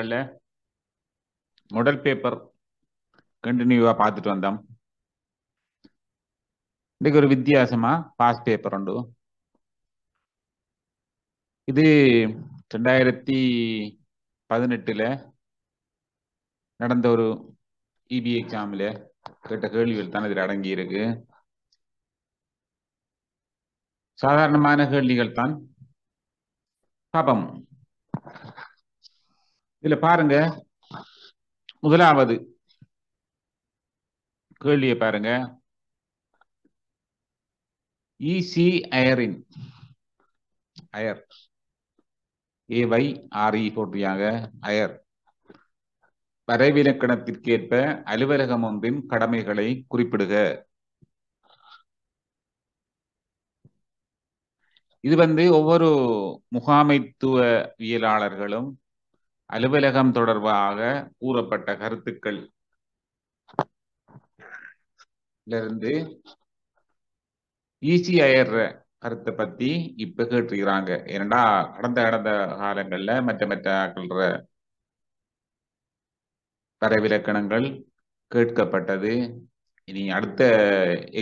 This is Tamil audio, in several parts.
பாடங்களில் முதல் பேப்பர் கண்டினியூவாக பார்த்துட்டு வந்தோம் இன்றைக்கு ஒரு வித்தியாசமாக பாஸ் பேப்பர் உண்டு இது ரெண்டாயிரத்தி பதினெட்டில் நடந்த ஒரு இபி e எக்ஸாமில் கேட்ட கேள்விகள் தான் இதில் அடங்கியிருக்கு சாதாரணமான கேள்விகள் தான் பாப்பம் இதுல பாருங்க முதலாவது கேள்விய பாருங்க இசி அயரின் அயர் ஏவை ஆர்இ போட்டியாக அயர் வரைவிலக்கணத்திற்கேற்ப அலுவலகம் ஒன்றின் கடமைகளை குறிப்பிடுக இது வந்து ஒவ்வொரு முகாமைத்துவவியலாளர்களும் அலுவலகம் தொடர்பாக கூறப்பட்ட கருத்துக்கள் இருந்து ஈஸியாயிடுற கருத்தை பத்தி இப்ப கேட்டுக்கிறாங்க ஏன்னா கடந்த கடந்த காலங்கள்ல மற்ற மற்ற தரவிலக்கணங்கள் கேட்கப்பட்டது இனி அடுத்த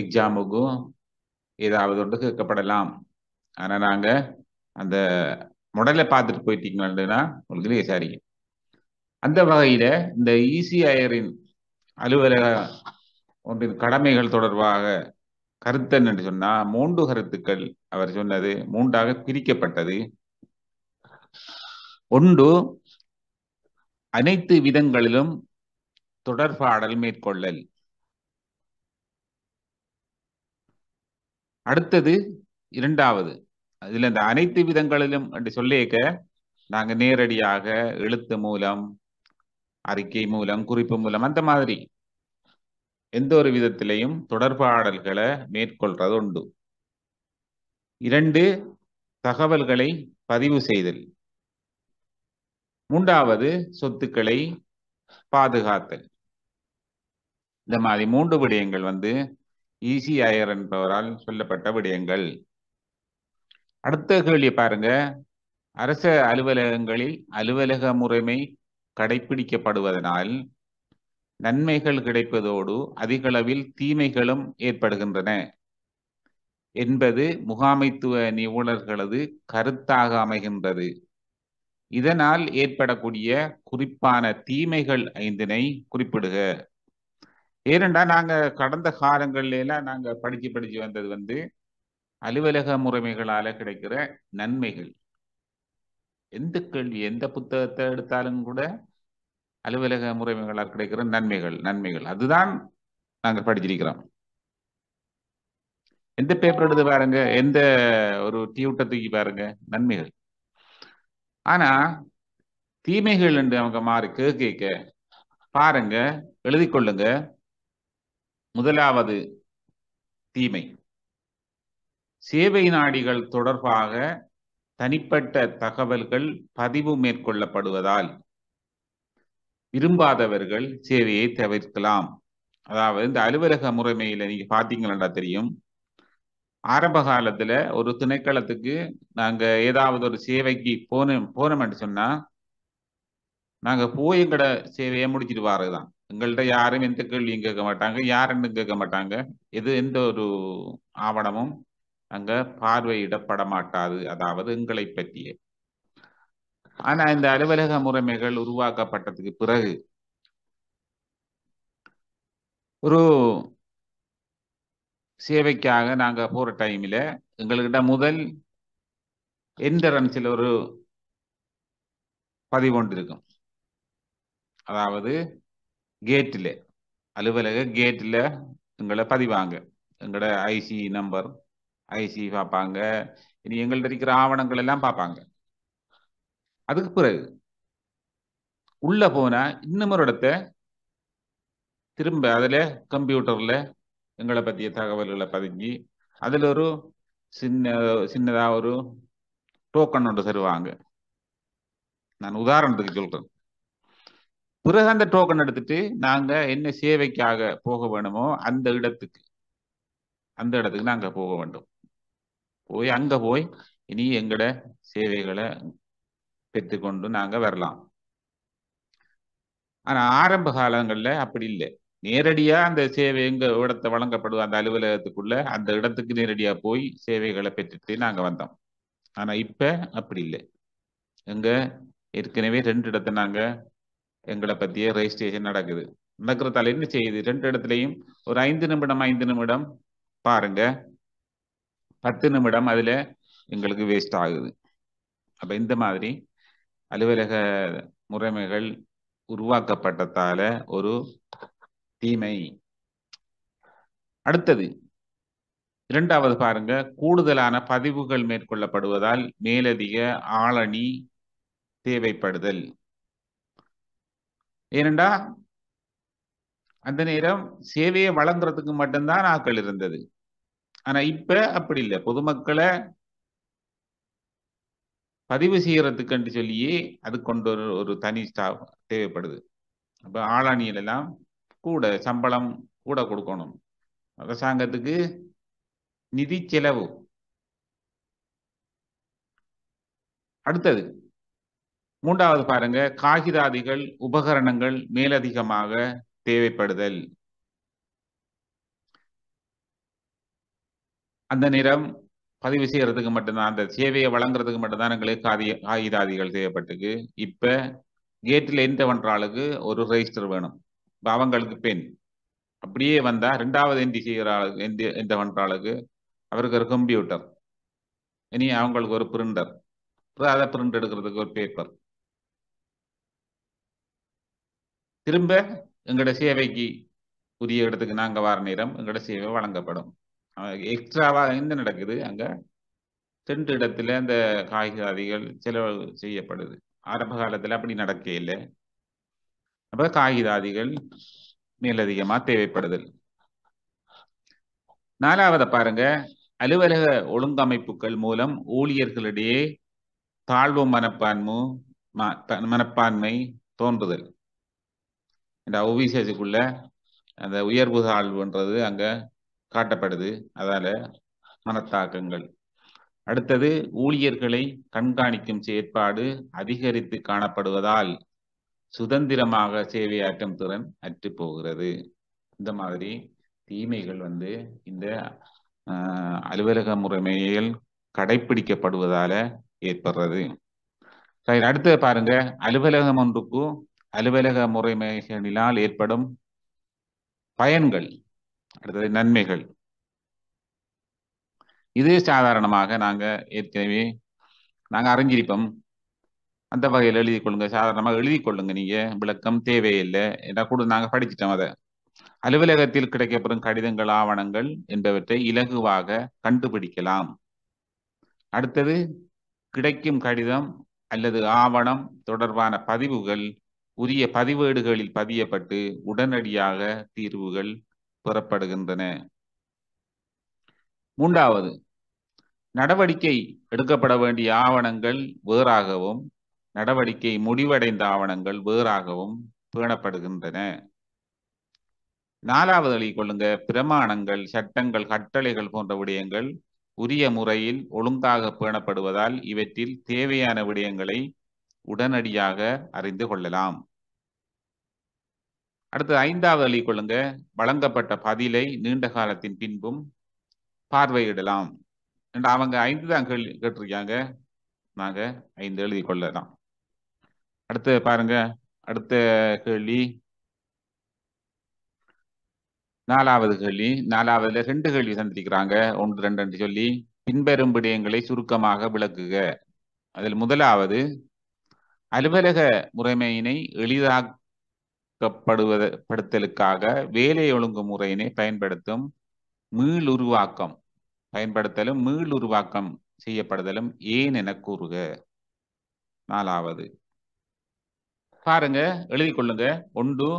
எக்ஸாமுக்கும் ஏதாவது ஒன்று கேட்கப்படலாம் ஆனால் நாங்கள் அந்த முடல பார்த்துட்டு போயிட்டீங்களா உங்களுக்கு விசாரிங்க அந்த வகையில் இந்த இசிஐயரின் அலுவலக ஒன்றின் கடமைகள் தொடர்பாக கருத்து என்று சொன்னால் மூன்று கருத்துக்கள் அவர் சொன்னது மூன்றாக பிரிக்கப்பட்டது ஒன்று அனைத்து விதங்களிலும் தொடர்பாடல் மேற்கொள்ளல் அடுத்தது இரண்டாவது அதில் இந்த அனைத்து விதங்களிலும் என்று சொல்லியிருக்க நாங்க நேரடியாக எழுத்து மூலம் அறிக்கை மூலம் குறிப்பு மூலம் அந்த மாதிரி எந்த ஒரு விதத்திலையும் தொடர்பாடல்களை மேற்கொள்றது உண்டு இரண்டு தகவல்களை பதிவு செய்தல் மூன்றாவது சொத்துக்களை பாதுகாத்தல் இந்த மாதிரி மூன்று விடயங்கள் வந்து ஈசி ஆயர் என்பவரால் சொல்லப்பட்ட விடயங்கள் அடுத்த கேள்வி பாருங்க அரச அலுவலகங்களில் அலுவலக முறைமை கடைபிடிக்கப்படுவதனால் நன்மைகள் கிடைப்பதோடு அதிகளவில் தீமைகளும் ஏற்படுகின்றன என்பது முகாமைத்துவ நிபுணர்களது கருத்தாக அமைகின்றது இதனால் ஏற்படக்கூடிய குறிப்பான தீமைகள் ஐந்தினை குறிப்பிடுக ஏனென்றா நாங்கள் கடந்த காலங்கள்லாம் நாங்கள் படித்து படித்து வந்தது வந்து அலுவலக முறைமைகளால கிடைக்கிற நன்மைகள் எந்த கேள்வி எந்த புத்தகத்தை எடுத்தாலும் கூட அலுவலக முறைமைகளால் கிடைக்கிற நன்மைகள் நன்மைகள் அதுதான் நாங்கள் படிச்சிருக்கிறோம் எந்த பேப்பர் எடுத்து பாருங்க எந்த ஒரு டியூட்டை தூக்கி பாருங்க நன்மைகள் ஆனா தீமைகள் என்று அவங்க மாறி கேட்க பாருங்க எழுதி கொள்ளுங்க முதலாவது தீமை சேவை நாடிகள் தொடர்பாக தனிப்பட்ட தகவல்கள் பதிவு மேற்கொள்ளப்படுவதால் விரும்பாதவர்கள் சேவையை தவிர்க்கலாம் அதாவது இந்த அலுவலக முறைமையில் நீங்கள் பார்த்தீங்களா தெரியும் ஆரம்ப காலத்துல ஒரு திணைக்களத்துக்கு நாங்க ஏதாவது ஒரு சேவைக்கு போனோம் போனோம்னு சொன்னா நாங்க போய் கட சேவையை முடிச்சிட்டு வாரதுதான் எங்கள்கிட்ட யாரும் எந்த கேள்வியும் கேட்க மாட்டாங்க யாருன்னு கேட்க மாட்டாங்க எது எந்த ஒரு ஆவணமும் அங்க பார்வையிடப்பட மாட்டாது அதாவது எங்களை பற்றியே ஆனா இந்த அலுவலக முறைமைகள் உருவாக்கப்பட்டதுக்கு பிறகு ஒரு சேவைக்காக நாங்க போற டைம்ல எங்கள்கிட்ட முதல் என்ட்ரன்ஸில் ஒரு பதிவு அதாவது கேட்டில் அலுவலக கேட்டில் எங்களை பதிவாங்க எங்களோட ஐசி நம்பர் ஐசி பார்ப்பாங்க இனி எங்கள்கிட்ட இருக்கிற ஆவணங்கள் எல்லாம் பார்ப்பாங்க அதுக்கு பிறகு உள்ள போனா இன்னும் இடத்த திரும்ப அதுல கம்ப்யூட்டர்ல எங்களை பற்றிய தகவல்களை பதிஞ்சு அதில் ஒரு சின்ன சின்னதாக ஒரு டோக்கன் ஒன்று தருவாங்க நான் உதாரணத்துக்கு சொல்கிறேன் பிறகு அந்த டோக்கன் எடுத்துட்டு நாங்கள் என்ன சேவைக்காக போக வேணுமோ அந்த இடத்துக்கு அந்த இடத்துக்கு நாங்கள் போக வேண்டும் போய் அங்க போய் இனி எங்கட சேவைகளை பெற்றுக்கொண்டு நாங்க வரலாம் ஆனா ஆரம்ப காலங்கள்ல அப்படி இல்லை நேரடியா அந்த சேவை எங்க இடத்தை வழங்கப்படும் அந்த அலுவலகத்துக்குள்ள அந்த இடத்துக்கு நேரடியா போய் சேவைகளை பெற்றுட்டு நாங்க வந்தோம் ஆனா இப்ப அப்படி இல்லை எங்க ஏற்கனவே ரெண்டு இடத்த நாங்க எங்களை பத்திய ரெஜிஸ்ட்ரேஷன் நடக்குது நடக்கிறதால என்ன செய்யுது ரெண்டு இடத்துலையும் ஒரு ஐந்து நிமிடம் ஐந்து நிமிடம் பாருங்க பத்து நிமிடம் அதில் எங்களுக்கு வேஸ்ட் ஆகுது அப்போ இந்த மாதிரி அலுவலக முறைமைகள் உருவாக்கப்பட்டதால ஒரு தீமை அடுத்தது இரண்டாவது பாருங்க கூடுதலான பதிவுகள் மேற்கொள்ளப்படுவதால் மேலதிக ஆளணி தேவைப்படுதல் ஏனண்டா அந்த நேரம் சேவையை வழங்குறதுக்கு மட்டும்தான் ஆக்கள் இருந்தது ஆனா இப்ப அப்படி இல்லை பொதுமக்களை பதிவு செய்யறதுக்குன்னு சொல்லியே அது கொண்டு ஒரு ஒரு தனி ஸ்டாஃப் தேவைப்படுது அப்ப ஆளாணியில எல்லாம் கூட சம்பளம் கூட கொடுக்கணும் அரசாங்கத்துக்கு நிதி செலவு அடுத்தது மூன்றாவது பாருங்க காகிதாதிகள் உபகரணங்கள் மேலதிகமாக தேவைப்படுதல் அந்த நிறம் பதிவு செய்யறதுக்கு மட்டும்தான் அந்த சேவையை வழங்குறதுக்கு மட்டும்தான் எங்களுக்கு ஆதி ஆயுதாதிகள் தேவைப்பட்டுக்கு இப்போ கேட்டில் எந்த பண்ணுறாளுக்கு ஒரு ரெஜிஸ்டர் வேணும் இப்போ அவங்களுக்கு பெண் அப்படியே வந்தால் ரெண்டாவது எந்தி செய்கிற ஆளுக்கு எந்த எந்த பண்ணுறாளுக்கு அவருக்கு ஒரு கம்ப்யூட்டர் இனி அவங்களுக்கு ஒரு பிரிண்டர் அதை பிரிண்ட் எடுக்கிறதுக்கு ஒரு பேப்பர் திரும்ப எங்களோட சேவைக்கு புதிய இடத்துக்கு நாங்கள் வார நேரம் எங்களோட சேவை வழங்கப்படும் எக்ஸ்ட்ராவா என்ன நடக்குது அங்க சென்ற இடத்துல அந்த காகிதாதிகள் செலவு செய்யப்படுது ஆரம்ப காலத்துல அப்படி நடக்க இல்லை அப்போ காகிதாதிகள் மேலதிகமா தேவைப்படுதல் நாலாவதை பாருங்க அலுவலக ஒழுங்கமைப்புகள் மூலம் ஊழியர்களிடையே தாழ்வு மனப்பான்மை மனப்பான்மை தோன்றுதல் இந்த ஓபிசிக்குள்ள அந்த உயர்வு தாழ்வுன்றது அங்க காட்டப்படுது அதால மனத்தாக்கங்கள் அடுத்தது ஊழியர்களை கண்காணிக்கும் செயற்பாடு அதிகரித்து காணப்படுவதால் சுதந்திரமாக சேவையாற்றும் திறன் அற்று போகிறது இந்த மாதிரி தீமைகள் வந்து இந்த அலுவலக முறைமைகள் கடைபிடிக்கப்படுவதால ஏற்படுறது அடுத்த பாருங்க அலுவலகம் ஒன்றுக்கும் அலுவலக முறைமைகளினால் ஏற்படும் பயன்கள் அடுத்தது நன்மைகள் இது சாதாரணமாக நாங்கள் ஏற்கனவே நாங்கள் அறிஞ்சிருப்போம் அந்த வகையில் எழுதி கொள்ளுங்க சாதாரணமாக எழுதி கொள்ளுங்க நீங்கள் விளக்கம் தேவையில்லை ஏன்னா கூட நாங்கள் படிச்சிட்டோம் அதை அலுவலகத்தில் கிடைக்கப்படும் கடிதங்கள் ஆவணங்கள் என்பவற்றை இலகுவாக கண்டுபிடிக்கலாம் அடுத்தது கிடைக்கும் கடிதம் அல்லது ஆவணம் தொடர்பான பதிவுகள் உரிய பதிவேடுகளில் பதியப்பட்டு உடனடியாக தீர்வுகள் பெறப்படுகின்றன மூன்றாவது நடவடிக்கை எடுக்கப்பட வேண்டிய ஆவணங்கள் வேறாகவும் நடவடிக்கை முடிவடைந்த ஆவணங்கள் வேறாகவும் பேணப்படுகின்றன நாலாவது வழி கொள்ளுங்க பிரமாணங்கள் சட்டங்கள் கட்டளைகள் போன்ற விடயங்கள் உரிய முறையில் ஒழுங்காக பேணப்படுவதால் இவற்றில் தேவையான விடயங்களை உடனடியாக அறிந்து கொள்ளலாம் அடுத்து ஐந்தாவது அலி கொள்ளுங்க வழங்கப்பட்ட பதிலை நீண்ட காலத்தின் பின்பும் பார்வையிடலாம் அவங்க ஐந்து தான் கேள்வி கேட்டிருக்காங்க நாங்க ஐந்து எழுதி கொள்ளலாம் அடுத்து பாருங்க அடுத்த கேள்வி நாலாவது கேள்வி நாலாவதுல ரெண்டு கேள்வி சந்திக்கிறாங்க ஒன்று ரெண்டு சொல்லி பின்பெறும் விடயங்களை சுருக்கமாக விளக்குக அதில் முதலாவது அலுவலக முறைமையினை எளிதாக படுத்தலுக்காக வேலை ஒழுங்கு முறையினை பயன்படுத்தும் மீள் உருவாக்கம் பயன்படுத்தலும் மீள் உருவாக்கம் செய்யப்படுதலும் ஏன் என கூறுக நாலாவது பாருங்க எழுதி கொள்ளுங்க ஒன்று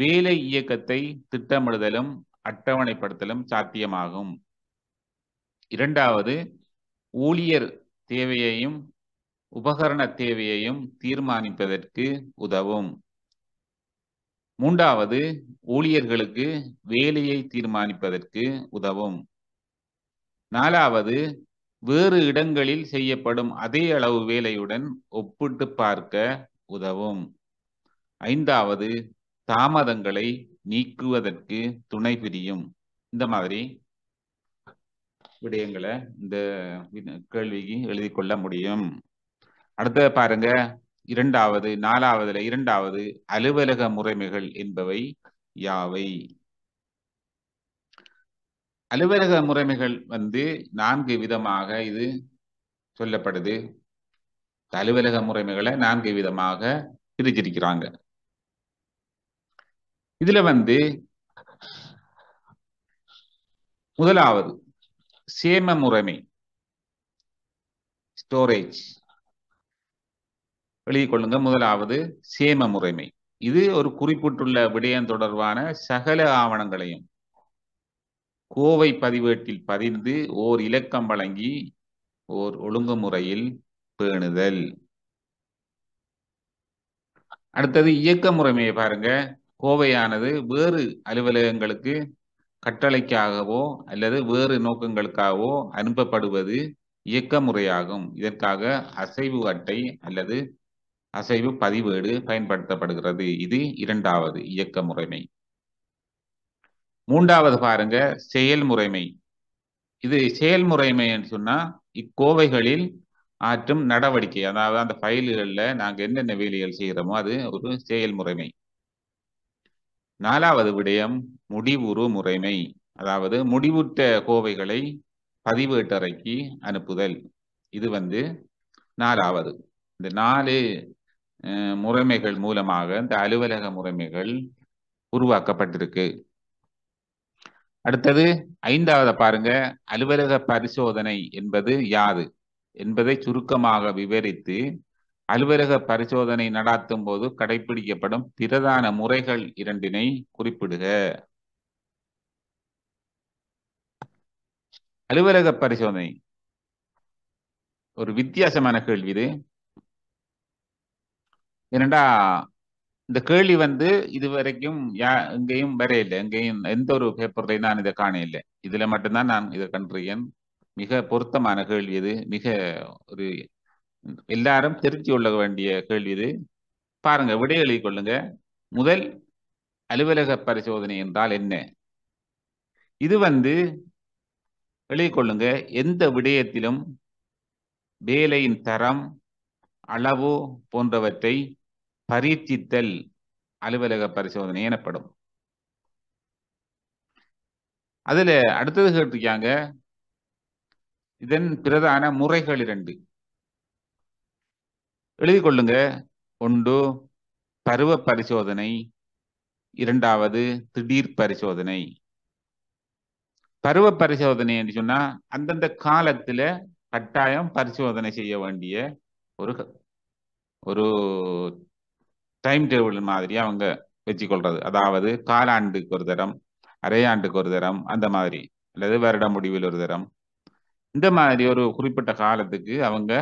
வேலை இயக்கத்தை திட்டமிடுதலும் அட்டவணைப்படுத்தலும் சாத்தியமாகும் இரண்டாவது ஊழியர் தேவையையும் உபகரண தேவையையும் தீர்மானிப்பதற்கு உதவும் மூன்றாவது ஊழியர்களுக்கு வேலையை தீர்மானிப்பதற்கு உதவும் நாலாவது வேறு இடங்களில் செய்யப்படும் அதே அளவு வேலையுடன் ஒப்பிட்டு பார்க்க உதவும் ஐந்தாவது தாமதங்களை நீக்குவதற்கு துணை பிரியும் இந்த மாதிரி விடயங்களை இந்த கேள்விக்கு எழுதி கொள்ள முடியும் அடுத்த பாருங்க இரண்டாவது நாலாவதுல இரண்டாவது அலுவலக முறைமைகள் என்பவை யாவை அலுவலக முறைமைகள் வந்து நான்கு விதமாக இது சொல்லப்படுது அலுவலக முறைமைகளை நான்கு விதமாக பிரிச்சிருக்கிறாங்க இதுல வந்து முதலாவது சேம முறைமை ஸ்டோரேஜ் கொள்ளுங்க முதலாவது சேம முறைமை இது ஒரு குறிப்பிட்டுள்ள விடயம் தொடர்பான சகல ஆவணங்களையும் கோவை பதிவேட்டில் பதிந்து ஓர் இலக்கம் வழங்கி ஓர் ஒழுங்கு முறையில் பேணுதல் அடுத்தது இயக்க முறைமையை பாருங்க கோவையானது வேறு அலுவலகங்களுக்கு கட்டளைக்காகவோ அல்லது வேறு நோக்கங்களுக்காகவோ அனுப்பப்படுவது இயக்க முறையாகும் இதற்காக அசைவு அட்டை அல்லது அசைவு பதிவேடு பயன்படுத்தப்படுகிறது இது இரண்டாவது இயக்க முறைமை மூன்றாவது பாருங்க செயல்முறைமை இது செயல்முறைமைன்னு சொன்னா இக்கோவைகளில் ஆற்றும் நடவடிக்கை அதாவது அந்த ஃபைல்களில் நாங்கள் என்னென்ன வேலைகள் செய்கிறோமோ அது ஒரு செயல்முறைமை நாலாவது விடயம் முடிவுறு முறைமை அதாவது முடிவுற்ற கோவைகளை பதிவேட்டறைக்கு அனுப்புதல் இது வந்து நாலாவது இந்த நாலு முறைமைகள் மூலமாக இந்த அலுவலக முறைமைகள் உருவாக்கப்பட்டிருக்கு அடுத்தது ஐந்தாவது பாருங்க அலுவலக பரிசோதனை என்பது யாது என்பதை சுருக்கமாக விவரித்து அலுவலக பரிசோதனை நடாத்தும் போது கடைபிடிக்கப்படும் பிரதான முறைகள் இரண்டினை குறிப்பிடுக அலுவலக பரிசோதனை ஒரு வித்தியாசமான கேள்வி இது என்னடா இந்த கேள்வி வந்து இது வரைக்கும் யா எங்கேயும் வரையில்லை எங்கேயும் எந்த ஒரு பேப்பர்லையும் நான் இதை காணையில்லை இதுல மட்டும்தான் நான் இதை கண்டறியேன் மிக பொருத்தமான கேள்வி இது மிக ஒரு எல்லாரும் தெரிஞ்சு கொள்ள வேண்டிய கேள்வி இது பாருங்க விடை எழுதி கொள்ளுங்க முதல் அலுவலக பரிசோதனை என்றால் என்ன இது வந்து எழுதி கொள்ளுங்க எந்த விடயத்திலும் வேலையின் தரம் அளவு போன்றவற்றை பரீட்சித்தல் அலுவலக பரிசோதனை எனப்படும் அதுல அடுத்தது கேட்டிருக்காங்க இதன் பிரதான முறைகள் இரண்டு எழுதி கொள்ளுங்க ஒன்று பருவ பரிசோதனை இரண்டாவது திடீர் பரிசோதனை பருவ பரிசோதனை என்று சொன்னா அந்தந்த காலத்துல கட்டாயம் பரிசோதனை செய்ய வேண்டிய ஒரு ஒரு டைம் டேபிள் மாதிரி அவங்க வச்சுக்கொள்றது அதாவது காலாண்டுக்கு ஒரு தரம் அரையாண்டுக்கு ஒரு தரம் அந்த மாதிரி அல்லது வருட முடிவில் ஒரு தரம் இந்த மாதிரி ஒரு குறிப்பிட்ட காலத்துக்கு அவங்க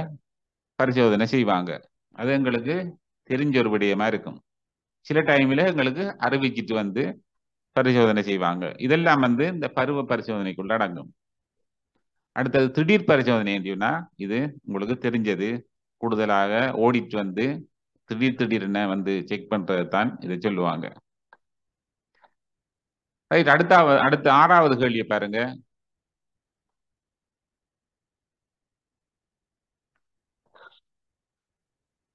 பரிசோதனை செய்வாங்க அது எங்களுக்கு தெரிஞ்ச ஒரு விடயமா இருக்கும் சில டைமில் எங்களுக்கு அறிவிச்சிட்டு வந்து பரிசோதனை செய்வாங்க இதெல்லாம் வந்து இந்த பருவ பரிசோதனைக்குள்ள அடங்கும் அடுத்தது திடீர் பரிசோதனை என்று இது உங்களுக்கு தெரிஞ்சது கூடுதலாக ஓடிட்டு வந்து திடீர் திடீர்னு வந்து செக் பண்ணுறது தான் இதை சொல்லுவாங்க ரைட் அடுத்தாவது அடுத்த ஆறாவது கேள்வியை பாருங்க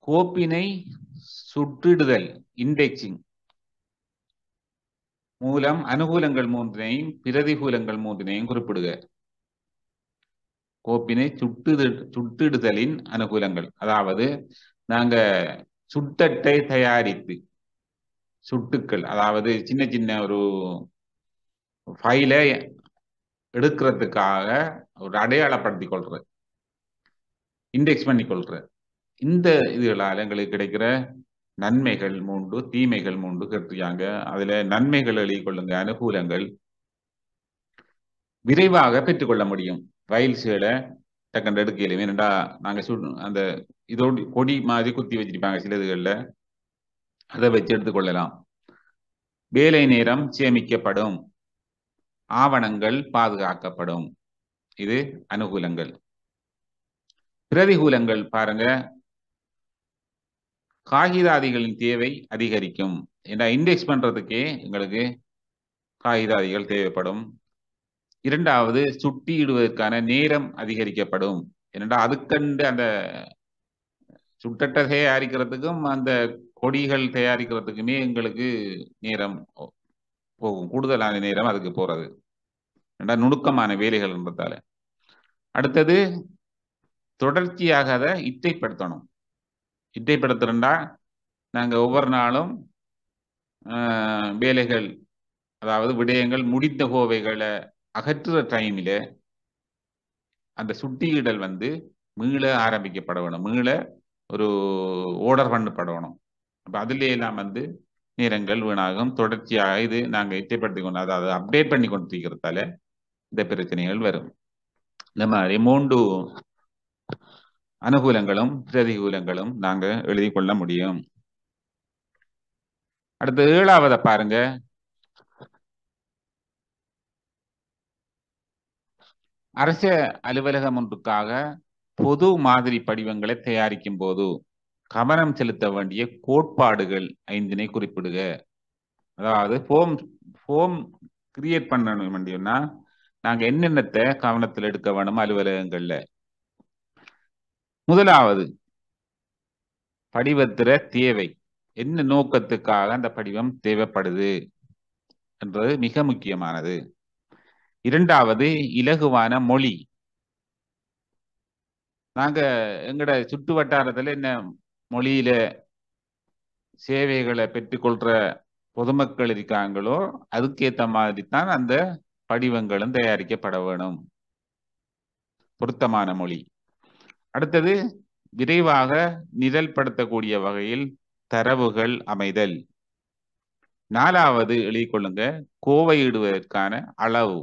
கோப்பினை சுற்றிடுதல் இண்டெக்சிங் மூலம் அனுகூலங்கள் மூன்றினையும் பிரதிகூலங்கள் மூன்றினையும் குறிப்பிடுக கோப்பினை சுட்டு சுட்டிடுதலின் அனுகூலங்கள் அதாவது நாங்க சுட்டட்டை தயாரிப்பு சுட்டுக்கள் அதாவது சின்ன சின்ன ஒரு ஃபைலை எடுக்கிறதுக்காக ஒரு அடையாளப்படுத்தி கொள்றது இண்டெக்ஸ் பண்ணி கொள்ற இந்த இதுகளால் எங்களுக்கு கிடைக்கிற நன்மைகள் மூன்று தீமைகள் மூன்று கேட்டுருக்காங்க அதில் நன்மைகள் எழுதி கொள்ளுங்க அனுகூலங்கள் விரைவாக பெற்றுக்கொள்ள முடியும் வயல்ஸுகளை டக்குன்னு எடுக்க ஏன்னா நாங்கள் சு அந்த இதோடு கொடி மாதிரி குத்தி வச்சிருப்பாங்க சில இதுகளில் அதை வச்சு எடுத்துக்கொள்ளலாம் வேலை நேரம் சேமிக்கப்படும் ஆவணங்கள் பாதுகாக்கப்படும் இது அனுகூலங்கள் பிரதிகூலங்கள் பாருங்க காகிதாதிகளின் தேவை அதிகரிக்கும் ஏன்னா இண்டெக்ஸ் பண்றதுக்கே எங்களுக்கு காகிதாதிகள் தேவைப்படும் இரண்டாவது சுட்டியிடுவதற்கான நேரம் அதிகரிக்கப்படும் என்னடா அதுக்கண்டு அந்த சுட்டட்டை தயாரிக்கிறதுக்கும் அந்த கொடிகள் தயாரிக்கிறதுக்குமே எங்களுக்கு நேரம் போகும் கூடுதலான நேரம் அதுக்கு போறது ரெண்டா நுணுக்கமான வேலைகள்ன்றதால அடுத்தது தொடர்ச்சியாக அதை இத்தைப்படுத்தணும் இத்தைப்படுத்துறண்டா நாங்கள் ஒவ்வொரு நாளும் வேலைகள் அதாவது விடயங்கள் முடிந்த கோவைகளை அகற்றுற டைமில் அந்த சுட்டியிடல் வந்து மீள ஆரம்பிக்கப்பட வேணும் மீள ஒரு ஓடர் பண்ணப்படணும் அப்போ அதுலேயெல்லாம் வந்து நேரங்கள் வீணாகும் தொடர்ச்சியாக இது நாங்கள் இச்சைப்படுத்தி கொண்டு அதாவது அப்டேட் பண்ணி கொண்டு இருக்கிறதால இந்த பிரச்சனைகள் வரும் இந்த மாதிரி மூன்று அனுகூலங்களும் பிரதிகூலங்களும் நாங்கள் எழுதி கொள்ள முடியும் அடுத்து ஏழாவதை பாருங்க அரச அலுவலகம் ஒன்றுக்காக பொது மாதிரி படிவங்களை தயாரிக்கும் போது கவனம் செலுத்த வேண்டிய கோட்பாடுகள் ஐந்தினை குறிப்பிடுக அதாவது ஃபோம் ஃபோம் கிரியேட் பண்ண வேண்டியோம்னா நாங்கள் என்னென்னத்தை கவனத்தில் எடுக்க வேணும் அலுவலகங்களில் முதலாவது படிவத்திர தேவை என்ன நோக்கத்துக்காக அந்த படிவம் தேவைப்படுது என்றது மிக முக்கியமானது இரண்டாவது இலகுவான மொழி நாங்க எங்கட சுட்டு வட்டாரத்துல என்ன மொழியில சேவைகளை பெற்றுக்கொள்ற பொதுமக்கள் இருக்காங்களோ அதுக்கேற்ற மாதிரி தான் அந்த படிவங்களும் தயாரிக்கப்பட வேணும் பொருத்தமான மொழி அடுத்தது விரைவாக நிரல்படுத்தக்கூடிய வகையில் தரவுகள் அமைதல் நாலாவது எழுதிக்கொள்ளுங்க கோவையிடுவதற்கான அளவு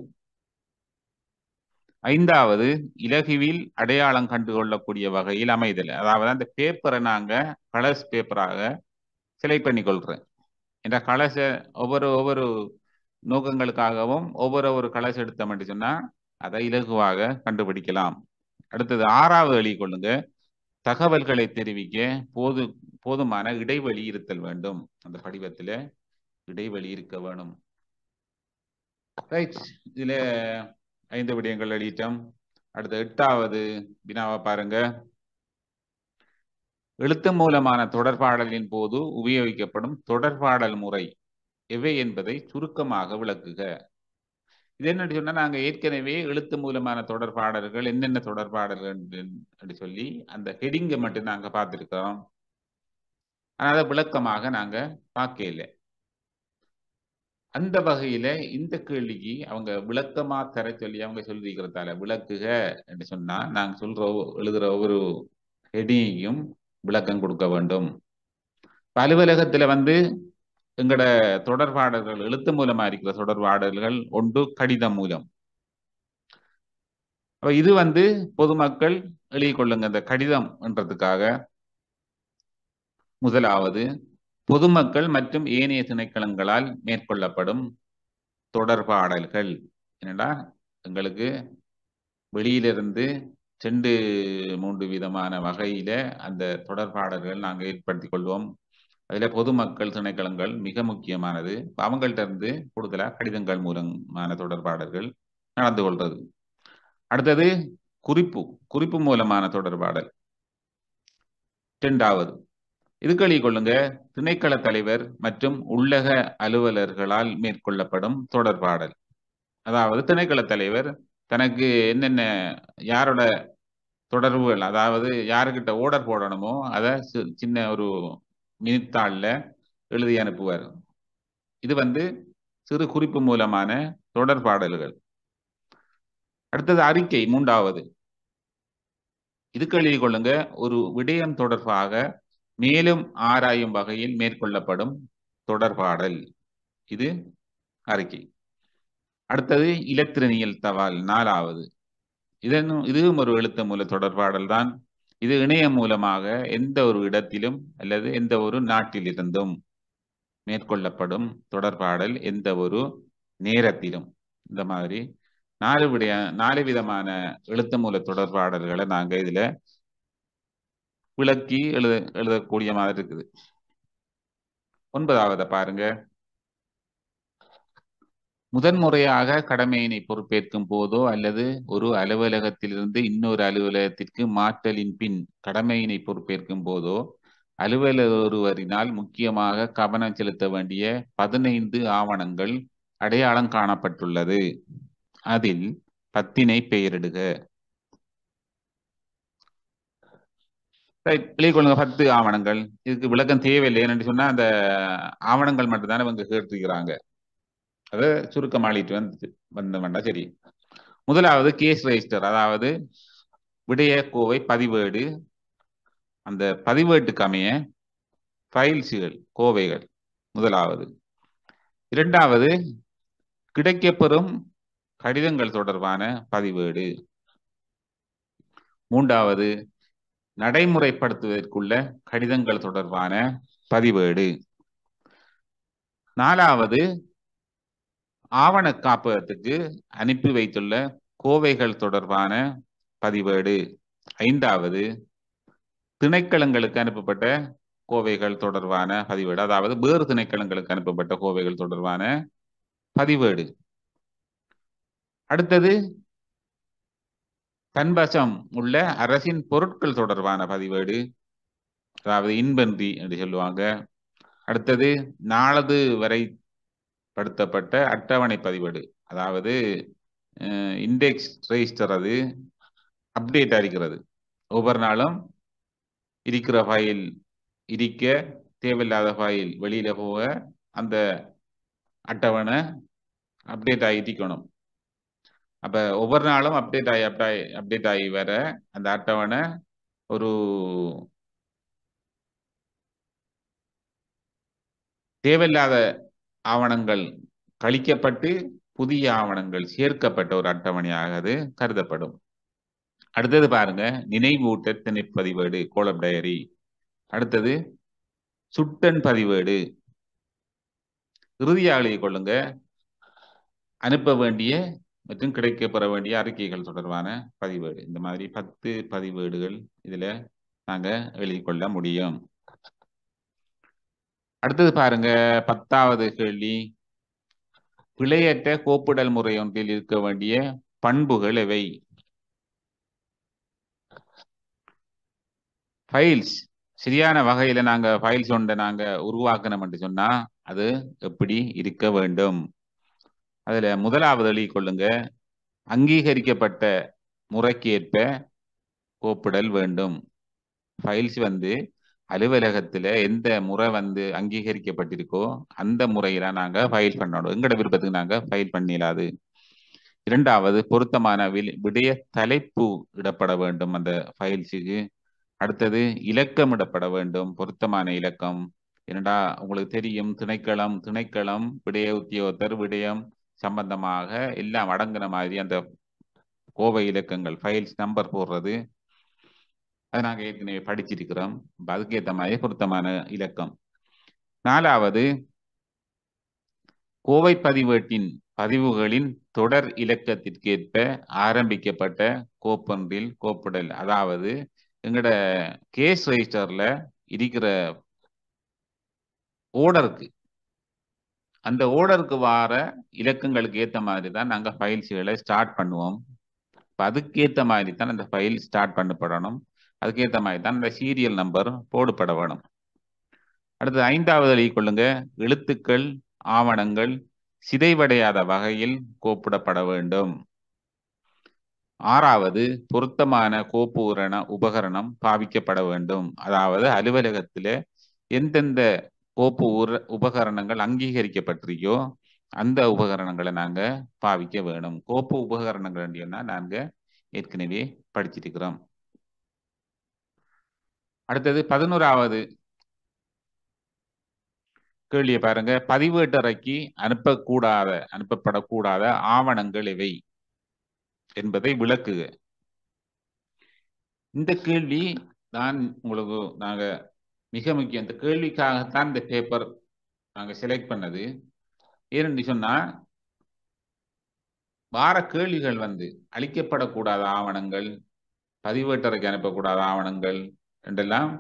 ஐந்தாவது இலகுவில் அடையாளம் கண்டுகொள்ளக்கூடிய வகையில் அமைதல் அதாவது அந்த பேப்பரை நாங்கள் கலர்ஸ் பேப்பராக செலக்ட் பண்ணி கொள்கிறேன் இந்த கலர்ஸை ஒவ்வொரு ஒவ்வொரு நோக்கங்களுக்காகவும் ஒவ்வொரு ஒரு கலர்ஸ் எடுத்த மட்டும் சொன்னால் அதை இலகுவாக கண்டுபிடிக்கலாம் அடுத்தது ஆறாவது வழி கொள்ளுங்க தகவல்களை தெரிவிக்க போது போதுமான இடைவெளி இருத்தல் வேண்டும் அந்த படிவத்தில் இடைவெளி இருக்க வேணும் ரைட் இதில் ஐந்து விடயங்கள் வெளியிட்டோம் அடுத்த எட்டாவது வினாவை பாருங்க எழுத்து மூலமான தொடர்பாடலின் போது உபயோகிக்கப்படும் தொடர்பாடல் முறை எவை என்பதை சுருக்கமாக விளக்குக இது என்ன சொன்னா நாங்க ஏற்கனவே எழுத்து மூலமான தொடர்பாடல்கள் என்னென்ன தொடர்பாடல்கள் சொல்லி அந்த ஹெடிங்கை மட்டும் நாங்க பார்த்துருக்கோம் ஆனால் அதை விளக்கமாக நாங்க இல்லை அந்த வகையில இந்த கேள்விக்கு அவங்க விளக்கமா தர சொல்லி அவங்க சொல்லியிருக்கிறதால விளக்குக என்று சொன்னா நாங்க சொல்ற எழுதுற ஒவ்வொரு ஹெடியையும் விளக்கம் கொடுக்க வேண்டும் அலுவலகத்துல வந்து எங்களோட தொடர்பாடல்கள் எழுத்து மூலமா இருக்கிற தொடர்பாடல்கள் ஒன்று கடிதம் மூலம் அப்ப இது வந்து பொதுமக்கள் எழுதி கொள்ளுங்க இந்த கடிதம் என்றதுக்காக முதலாவது பொதுமக்கள் மற்றும் ஏனைய திணைக்களங்களால் மேற்கொள்ளப்படும் தொடர்பாடல்கள் என்னடா எங்களுக்கு வெளியிலிருந்து செண்டு மூன்று விதமான வகையில அந்த தொடர்பாடல்கள் நாங்கள் ஏற்படுத்தி கொள்வோம் அதில் பொதுமக்கள் திணைக்களங்கள் மிக முக்கியமானது அவங்கள்ட்ட இருந்து கூடுதலாக கடிதங்கள் மூலமான தொடர்பாடல்கள் நடந்து கொள்வது அடுத்தது குறிப்பு குறிப்பு மூலமான தொடர்பாடல் இரண்டாவது இதுகளில் கொள்ளுங்க திணைக்கள தலைவர் மற்றும் உள்ளக அலுவலர்களால் மேற்கொள்ளப்படும் தொடர்பாடல் அதாவது திணைக்கள தலைவர் தனக்கு என்னென்ன யாரோட தொடர்புகள் அதாவது யாருக்கிட்ட ஓர்டர் போடணுமோ அதை சின்ன ஒரு மினித்தாளில் எழுதி அனுப்புவார் இது வந்து சிறு குறிப்பு மூலமான தொடர்பாடல்கள் அடுத்தது அறிக்கை மூன்றாவது இதுக்கு எழுதி கொள்ளுங்க ஒரு விடயம் தொடர்பாக மேலும் ஆராயும் வகையில் மேற்கொள்ளப்படும் தொடர்பாடல் இது அறிக்கை அடுத்தது இலத்திரனியல் தவால் நாலாவது இதனும் இதுவும் ஒரு எழுத்த மூல தொடர்பாடல் தான் இது இணையம் மூலமாக எந்த ஒரு இடத்திலும் அல்லது எந்த ஒரு நாட்டிலிருந்தும் மேற்கொள்ளப்படும் தொடர்பாடல் எந்த ஒரு நேரத்திலும் இந்த மாதிரி நாலு விட நாலு விதமான எழுத்த மூல தொடர்பாடல்களை நாங்கள் இதில் விளக்கி எழுத எழுதக்கூடிய மாதிரி இருக்குது ஒன்பதாவத பாருங்க முதன்முறையாக கடமையினை பொறுப்பேற்கும் போதோ அல்லது ஒரு அலுவலகத்திலிருந்து இன்னொரு அலுவலகத்திற்கு மாற்றலின் பின் கடமையினை பொறுப்பேற்கும் போதோ அலுவலர் ஒருவரினால் முக்கியமாக கவனம் செலுத்த வேண்டிய பதினைந்து ஆவணங்கள் அடையாளம் காணப்பட்டுள்ளது அதில் பத்தினை பெயரிடுக வெளிக்கொள்ளுங்க பத்து ஆவணங்கள் இதுக்கு விளக்கம் தேவையில்லை ஏன்னு சொன்னா அந்த ஆவணங்கள் மட்டும் தானே இவங்க கேட்டுக்கிறாங்க அதை சுருக்கம் ஆளிட்டு வந்து வந்த வேண்டாம் சரி முதலாவது கேஸ் ரெஜிஸ்டர் அதாவது விடைய கோவை பதிவேடு அந்த பதிவேட்டுக்கு அமைய ஃபைல்ஸுகள் கோவைகள் முதலாவது இரண்டாவது கிடைக்கப்பெறும் கடிதங்கள் தொடர்பான பதிவேடு மூன்றாவது நடைமுறைப்படுத்துவதற்குள்ள கடிதங்கள் தொடர்பான பதிவேடு நாலாவது ஆவண காப்பகத்துக்கு அனுப்பி வைத்துள்ள கோவைகள் தொடர்பான பதிவேடு ஐந்தாவது திணைக்களங்களுக்கு அனுப்பப்பட்ட கோவைகள் தொடர்பான பதிவேடு அதாவது வேறு திணைக்களங்களுக்கு அனுப்பப்பட்ட கோவைகள் தொடர்பான பதிவேடு அடுத்தது தன்பசம் உள்ள அரசின் பொருட்கள் தொடர்பான பதிவேடு அதாவது இன்பந்தி என்று சொல்லுவாங்க அடுத்தது நாளது வரை படுத்தப்பட்ட அட்டவணை பதிவேடு அதாவது இண்டெக்ஸ் ரெஜிஸ்டர் அது அப்டேட் ஆகிக்கிறது ஒவ்வொரு நாளும் இருக்கிற ஃபைல் இருக்க தேவையில்லாத ஃபைல் வெளியில் போக அந்த அட்டவணை அப்டேட் ஆகிட்டிக்கணும் அப்போ ஒவ்வொரு நாளும் அப்டேட் ஆகி அப்டாய் அப்டேட் ஆகி வர அந்த அட்டவணை ஒரு தேவையில்லாத ஆவணங்கள் கழிக்கப்பட்டு புதிய ஆவணங்கள் சேர்க்கப்பட்ட ஒரு அட்டவணையாக அது கருதப்படும் அடுத்தது பாருங்க நினைவூட்ட திணைப்பதிவேடு கோலம் டயரி அடுத்தது சுட்டன் பதிவேடு இறுதியாக கொள்ளுங்க அனுப்ப வேண்டிய மற்றும் கிடைக்கப்பெற வேண்டிய அறிக்கைகள் தொடர்பான பதிவேடு இந்த மாதிரி பத்து பதிவேடுகள் இதில் நாங்கள் எழுதி கொள்ள முடியும் அடுத்தது பாருங்க பத்தாவது கேள்வி பிழையற்ற கோப்பிடல் முறை ஒன்றில் இருக்க வேண்டிய பண்புகள் எவை ஃபைல்ஸ் சரியான வகையில் நாங்கள் ஃபைல்ஸ் ஒன்றை நாங்கள் உருவாக்கணும் என்று சொன்னால் அது எப்படி இருக்க வேண்டும் அதில் முதலாவது எழுதி கொள்ளுங்க அங்கீகரிக்கப்பட்ட முறைக்கேற்ப கோப்பிடல் வேண்டும் ஃபைல்ஸ் வந்து அலுவலகத்தில் எந்த முறை வந்து அங்கீகரிக்கப்பட்டிருக்கோ அந்த முறையில் நாங்கள் ஃபைல் பண்ணணும் எங்களோட விருப்பத்துக்கு நாங்கள் ஃபைல் பண்ணிடலாது இரண்டாவது பொருத்தமான விடைய தலைப்பு இடப்பட வேண்டும் அந்த ஃபைல்ஸுக்கு அடுத்தது இலக்கம் இடப்பட வேண்டும் பொருத்தமான இலக்கம் என்னடா உங்களுக்கு தெரியும் திணைக்களம் திணைக்களம் விடய உத்தியோகத்தர் விடயம் சம்பந்தமாக எல்லாம் அடங்கின மாதிரி அந்த கோவை இலக்கங்கள் ஃபைல்ஸ் நம்பர் போடுறது அதை நாங்கள் ஏற்கனவே படிச்சிருக்கிறோம் அதுக்கேற்ற மாதிரி பொருத்தமான இலக்கம் நாலாவது கோவை பதிவேட்டின் பதிவுகளின் தொடர் இலக்கத்திற்கேற்ப ஆரம்பிக்கப்பட்ட கோப்பொன்றில் கோப்புடல் அதாவது எங்களோட கேஸ் ரெஜிஸ்டரில் இருக்கிற ஓடருக்கு அந்த ஓர்டருக்கு வார இலக்கங்களுக்கு ஏற்ற மாதிரி தான் நாங்கள் ஃபைல்ஸுகளை ஸ்டார்ட் பண்ணுவோம் இப்போ அதுக்கேற்ற மாதிரி தான் அந்த ஃபைல் ஸ்டார்ட் பண்ணப்படணும் அதுக்கேற்ற மாதிரி தான் அந்த சீரியல் நம்பர் போடுபட வேணும் அடுத்தது ஐந்தாவது கொள்ளுங்க எழுத்துக்கள் ஆவணங்கள் சிதைவடையாத வகையில் கோப்பிடப்பட வேண்டும் ஆறாவது பொருத்தமான கோப்புரண உபகரணம் பாவிக்கப்பட வேண்டும் அதாவது அலுவலகத்தில் எந்தெந்த கோப்பு உர உபகரணங்கள் அங்கீகரிக்கப்பட்டிருக்கோ அந்த உபகரணங்களை நாங்கள் பாவிக்க வேணும் கோப்பு உபகரணங்கள் நாங்கள் ஏற்கனவே படிச்சிருக்கிறோம் அடுத்தது பதினோராவது கேள்வியை பாருங்க பதிவேட்டறைக்கு அனுப்பக்கூடாத அனுப்பப்படக்கூடாத ஆவணங்கள் இவை என்பதை விளக்குக இந்த கேள்வி நான் உங்களுக்கு நாங்கள் மிக முக்கியம் இந்த கேள்விக்காகத்தான் இந்த பேப்பர் நாங்கள் செலக்ட் பண்ணது ஏன்னு சொன்னால் வார கேள்விகள் வந்து அளிக்கப்படக்கூடாத ஆவணங்கள் பதிவேட்டறைக்கு அனுப்பக்கூடாத ஆவணங்கள் என்றெல்லாம்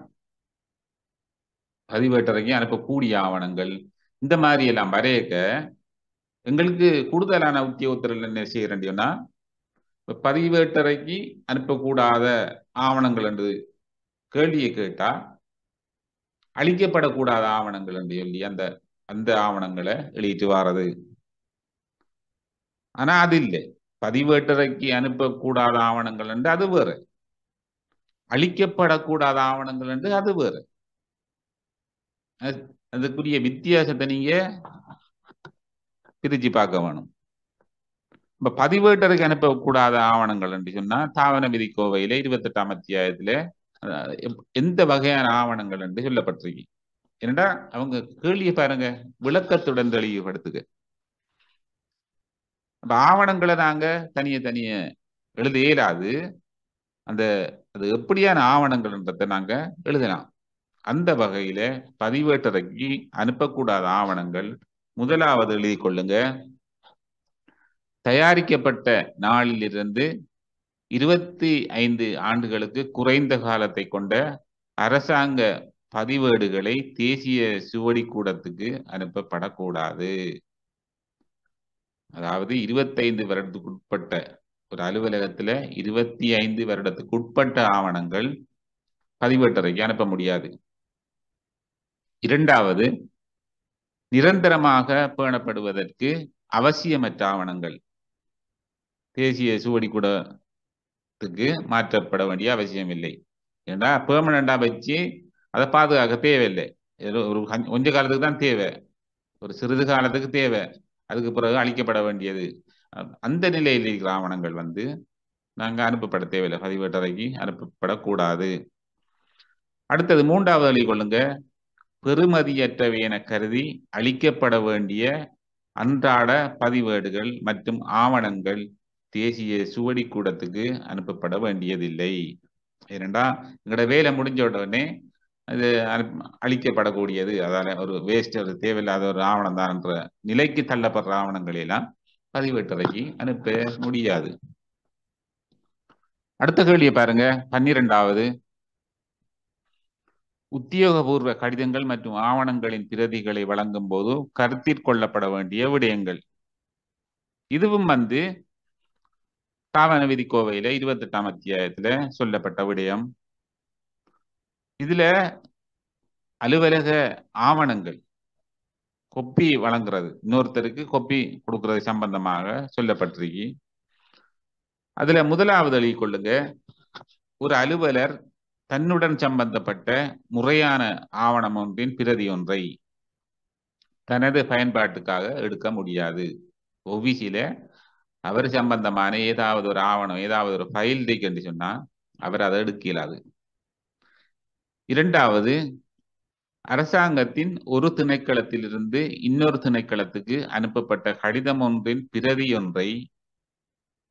பதிவேட்டறைக்கு அனுப்பக்கூடிய ஆவணங்கள் இந்த மாதிரி எல்லாம் வரையக்க எங்களுக்கு கூடுதலான உத்தியோகத்தில் என்ன செய்யறேன்னா பதிவேட்டறைக்கு அனுப்பக்கூடாத ஆவணங்கள் என்று கேள்வியை கேட்டால் அழிக்கப்படக்கூடாத ஆவணங்கள் என்று சொல்லி அந்த அந்த ஆவணங்களை எழுதிட்டு வாரது ஆனா அது இல்லை பதிவேட்டரைக்கு அனுப்பக்கூடாத ஆவணங்கள் என்று அது வேறு அழிக்கப்படக்கூடாத ஆவணங்கள் என்று அது வேறு அதுக்குரிய வித்தியாசத்தை நீங்க பிரிச்சு பார்க்க வேணும் இப்ப பதிவேட்டருக்கு அனுப்பக்கூடாத ஆவணங்கள் என்று சொன்னா தாவன விதி கோவையில இருபத்தெட்டாம் அத்தியாயத்துல எந்த வகையான ஆவணங்கள் என்று சொல்லப்பட்டிருக்கு என்னடா அவங்க கேள்வியை பாருங்க விளக்கத்துடன் தெளிவுபடுத்துக அந்த ஆவணங்களை நாங்க தனிய தனிய எழுத இயலாது அந்த அது எப்படியான ஆவணங்கள்ன்றத நாங்க எழுதலாம் அந்த வகையில பதிவேட்டரைக்கு அனுப்பக்கூடாத ஆவணங்கள் முதலாவது எழுதி கொள்ளுங்க தயாரிக்கப்பட்ட நாளிலிருந்து இருபத்தி ஐந்து ஆண்டுகளுக்கு குறைந்த காலத்தை கொண்ட அரசாங்க பதிவேடுகளை தேசிய சுவடி கூடத்துக்கு அனுப்பப்படக்கூடாது அதாவது இருபத்தைந்து வருடத்துக்கு உட்பட்ட ஒரு அலுவலகத்துல இருபத்தி ஐந்து வருடத்துக்கு உட்பட்ட ஆவணங்கள் பதிவேட்டறைக்கு அனுப்ப முடியாது இரண்டாவது நிரந்தரமாக பேணப்படுவதற்கு அவசியமற்ற ஆவணங்கள் தேசிய சுவடிக்கூட இடத்துக்கு மாற்றப்பட வேண்டிய அவசியம் இல்லை ஏன்னா பெர்மனண்டாக வச்சு அதை பாதுகாக்க தேவையில்லை ஒரு கொஞ்ச காலத்துக்கு தான் தேவை ஒரு சிறிது காலத்துக்கு தேவை அதுக்கு பிறகு அழிக்கப்பட வேண்டியது அந்த நிலையில் இருக்கிற ஆவணங்கள் வந்து நாங்கள் அனுப்பப்பட தேவையில்லை பதிவேட்டறைக்கு அனுப்பப்படக்கூடாது அடுத்தது மூன்றாவது வழி கொள்ளுங்க பெறுமதியற்றவை என கருதி அழிக்கப்பட வேண்டிய அன்றாட பதிவேடுகள் மற்றும் ஆவணங்கள் தேசிய சுவடி கூடத்துக்கு அனுப்பப்பட வேண்டியதில்லை ஏனென்றா எங்களோட வேலை முடிஞ்ச உடனே அது அழிக்கப்படக்கூடியது அதால ஒரு வேஸ்ட் ஒரு தேவையில்லாத ஒரு ஆவணம் தான்ன்ற நிலைக்கு தள்ளப்படுற ஆவணங்களை எல்லாம் பதிவேட்டறைக்கு அனுப்ப முடியாது அடுத்த கேள்வியை பாருங்க பன்னிரெண்டாவது உத்தியோகபூர்வ கடிதங்கள் மற்றும் ஆவணங்களின் பிரதிகளை வழங்கும் போது கருத்திற் கொள்ளப்பட வேண்டிய விடயங்கள் இதுவும் வந்து பாவன விதி கோவையில இருபத்தி எட்டாம் அத்தியாயத்துல சொல்லப்பட்ட விடயம் இதுல அலுவலக ஆவணங்கள் கொப்பி வழங்குறது இன்னொருத்தருக்கு கொப்பி கொடுக்கறது சம்பந்தமாக சொல்லப்பட்டிருக்கு அதுல முதலாவது அழி கொள்ளுங்க ஒரு அலுவலர் தன்னுடன் சம்பந்தப்பட்ட முறையான ஆவணம் ஒன்றின் பிரதி ஒன்றை தனது பயன்பாட்டுக்காக எடுக்க முடியாது ஒவிசில அவர் சம்பந்தமான ஏதாவது ஒரு ஆவணம் ஏதாவது ஒரு ஃபைல் இருக்குன்னு சொன்னா அவர் அதை எடுக்கலாது இரண்டாவது அரசாங்கத்தின் ஒரு திணைக்களத்திலிருந்து இன்னொரு திணைக்களத்துக்கு அனுப்பப்பட்ட கடிதம் ஒன்றின் பிரதி ஒன்றை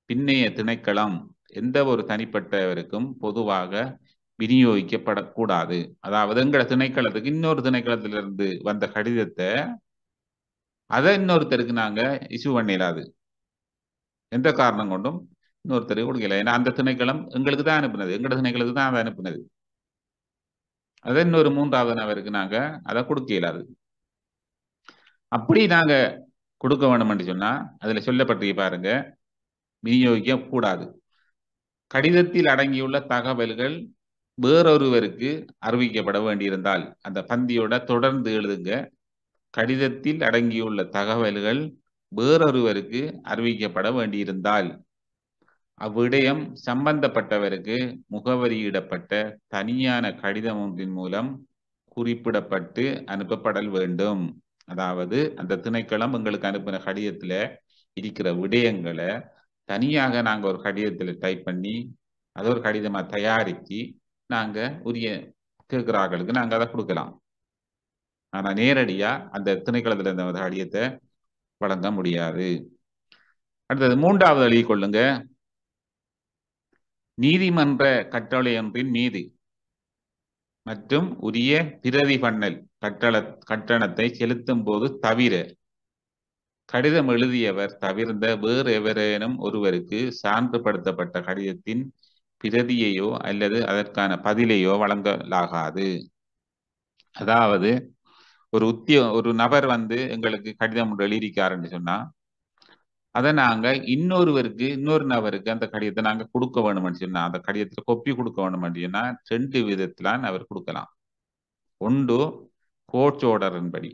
பின்னைய திணைக்களம் எந்த ஒரு தனிப்பட்டவருக்கும் பொதுவாக விநியோகிக்கப்படக்கூடாது அதாவது எங்கள திணைக்களத்துக்கு இன்னொரு திணைக்களத்திலிருந்து வந்த கடிதத்தை அதை இன்னொருத்தருக்கு நாங்கள் இஷ்யூ பண்ணிடாது எந்த காரணம் கொண்டும் இன்னொருத்தரை கொடுக்கல ஏன்னா அந்த திணைக்களம் எங்களுக்கு தான் அனுப்புனது எங்களோட திணைக்களத்துக்கு தான் அதை அனுப்புனது அதை இன்னொரு மூன்றாவது நபருக்கு நாங்கள் அதை கொடுக்க இயலாது அப்படி நாங்கள் கொடுக்க வேணும்னு சொன்னால் அதில் சொல்லப்பட்டு பாருங்க விநியோகிக்க கூடாது கடிதத்தில் அடங்கியுள்ள தகவல்கள் வேறொருவருக்கு அறிவிக்கப்பட வேண்டியிருந்தால் அந்த பந்தியோட தொடர்ந்து எழுதுங்க கடிதத்தில் அடங்கியுள்ள தகவல்கள் வேறொருவருக்கு அறிவிக்கப்பட வேண்டியிருந்தால் அவ்விடயம் சம்பந்தப்பட்டவருக்கு முகவரியிடப்பட்ட தனியான கடிதம் ஒன்றின் மூலம் குறிப்பிடப்பட்டு அனுப்பப்படல் வேண்டும் அதாவது அந்த திணைக்களம் எங்களுக்கு அனுப்பின கடிதத்துல இருக்கிற விடயங்களை தனியாக நாங்க ஒரு கடிதத்துல டைப் பண்ணி அது ஒரு கடிதமா தயாரித்து நாங்க உரிய கேட்கிறார்களுக்கு நாங்க அதை கொடுக்கலாம் ஆனா நேரடியா அந்த திணைக்களத்துல இருந்த கடிதத்தை வழங்க முடியாது அடுத்தது மூன்றாவது வழி கொள்ளுங்க நீதிமன்ற கட்டளையொன்றின் மீது மற்றும் உரிய பிரதி பண்ணல் கட்டள கட்டணத்தை செலுத்தும் போது தவிர கடிதம் எழுதியவர் தவிர்ந்த வேறு எவரேனும் ஒருவருக்கு சான்றுபடுத்தப்பட்ட கடிதத்தின் பிரதியையோ அல்லது அதற்கான பதிலையோ வழங்கலாகாது அதாவது ஒரு உத்திய ஒரு நபர் வந்து எங்களுக்கு கடிதம் ஒன்று எழுதியிருக்காருன்னு சொன்னா அதை நாங்க இன்னொருவருக்கு இன்னொரு நபருக்கு அந்த கடிதத்தை நாங்க கொடுக்க வேணும்னு சொன்னா அந்த கடிதத்துல கொப்பி கொடுக்க வேணும்னு சொன்னா ரெண்டு விதத்துல அவர் கொடுக்கலாம் ஒன்று கோட்ஸ் ஆர்டரின் படி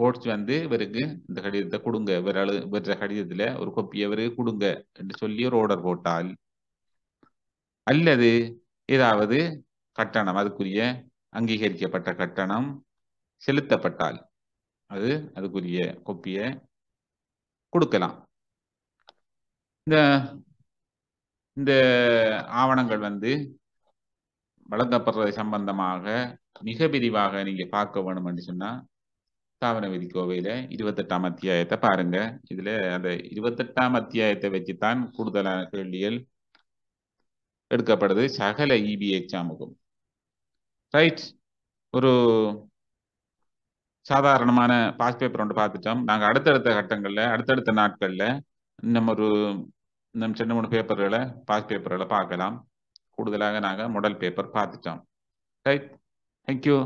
கோட்ஸ் வந்து இவருக்கு இந்த கடிதத்தை கொடுங்க இவர் அழு இவர கடிதத்துல ஒரு கொப்பி இவருக்கு கொடுங்க என்று சொல்லி ஒரு ஆர்டர் போட்டால் அல்லது ஏதாவது கட்டணம் அதுக்குரிய அங்கீகரிக்கப்பட்ட கட்டணம் செலுத்தப்பட்டால் அது அதுக்குரிய கொப்பிய கொடுக்கலாம் இந்த இந்த ஆவணங்கள் வந்து வழங்கப்படுறது சம்பந்தமாக மிக விரிவாக நீங்க பார்க்க வேணும் என்று சொன்னா ஸ்தாபன விதி கோவையில இருபத்தெட்டாம் அத்தியாயத்தை பாருங்க இதுல அந்த இருபத்தெட்டாம் அத்தியாயத்தை வச்சுத்தான் கூடுதலான கேள்விகள் எடுக்கப்படுது சகல இபிஎச் அமுகம் ரைட் ஒரு சாதாரணமான பாஸ் பேப்பர் ஒன்று பார்த்துட்டோம் நாங்கள் அடுத்தடுத்த கட்டங்களில் அடுத்தடுத்த நாட்களில் நம்ம ஒரு நம்ம சின்ன மூணு பேப்பர்களை பாஸ் பேப்பர்களை பார்க்கலாம் கூடுதலாக நாங்கள் மொடல் பேப்பர் பார்த்துட்டோம் ரைட் தேங்க்யூ